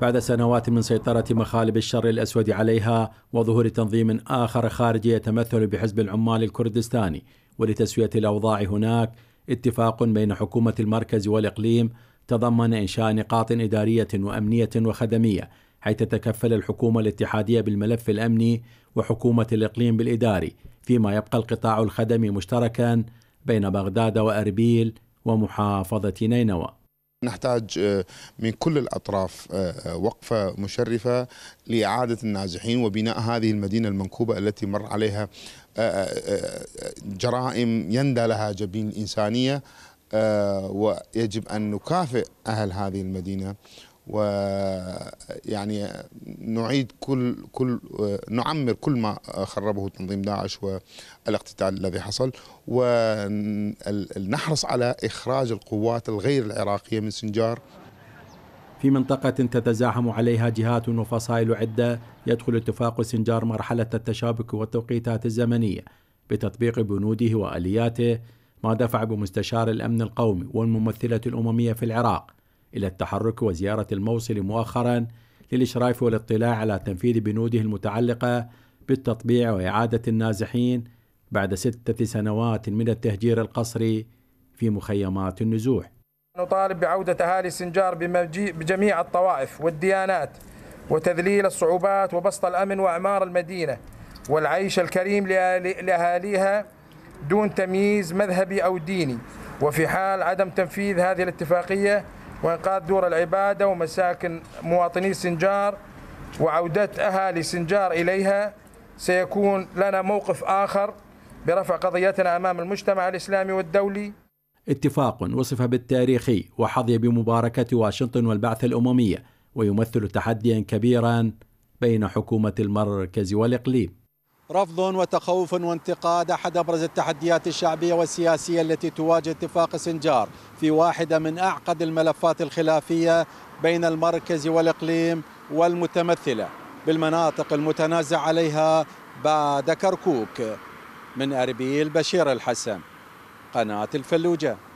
بعد سنوات من سيطرة مخالب الشر الأسود عليها وظهور تنظيم آخر خارجي يتمثل بحزب العمال الكردستاني ولتسوية الأوضاع هناك اتفاق بين حكومة المركز والإقليم تضمن إنشاء نقاط إدارية وأمنية وخدمية حيث تتكفل الحكومة الاتحادية بالملف الأمني وحكومة الإقليم بالإداري فيما يبقى القطاع الخدمي مشتركا بين بغداد وأربيل ومحافظة نينوى نحتاج آه، من كل الأطراف آه، آه، وقفة مشرفة لإعادة النازحين وبناء هذه المدينة المنكوبة التي مر عليها جرائم يندى لها جبين الإنسانية ويجب أن نكافئ أهل هذه المدينة ويعني نعيد كل كل نعمر كل ما خربه تنظيم داعش والاقتتال الذي حصل ونحرص على اخراج القوات الغير العراقيه من سنجار في منطقة تتزاحم عليها جهات وفصائل عدة يدخل اتفاق سنجار مرحلة التشابك والتوقيتات الزمنية بتطبيق بنوده وآلياته ما دفع بمستشار الأمن القومي والممثلة الأممية في العراق إلى التحرك وزيارة الموصل مؤخرا للإشراف والاطلاع على تنفيذ بنوده المتعلقة بالتطبيع وإعادة النازحين بعد ستة سنوات من التهجير القسري في مخيمات النزوح نطالب بعودة أهالي سنجار بجميع الطوائف والديانات وتذليل الصعوبات وبسط الأمن وأعمار المدينة والعيش الكريم لأهاليها دون تمييز مذهبي أو ديني وفي حال عدم تنفيذ هذه الاتفاقية وإنقاذ دور العبادة ومساكن مواطني سنجار وعودة أهالي سنجار إليها سيكون لنا موقف آخر برفع قضيتنا أمام المجتمع الإسلامي والدولي اتفاق وصف بالتاريخي وحظي بمباركة واشنطن والبعثة الأممية ويمثل تحديا كبيرا بين حكومة المركز والإقليم رفض وتخوف وانتقاد أحد أبرز التحديات الشعبية والسياسية التي تواجه اتفاق سنجار في واحدة من أعقد الملفات الخلافية بين المركز والإقليم والمتمثلة بالمناطق المتنازع عليها بعد كركوك من أربيل بشير الحسن قناة الفلوجة